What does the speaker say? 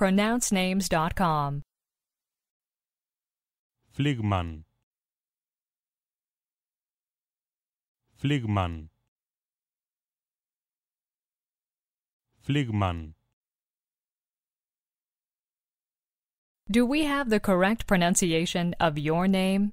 pronouncenames.com. Fligman Fligman Fligman Do we have the correct pronunciation of your name?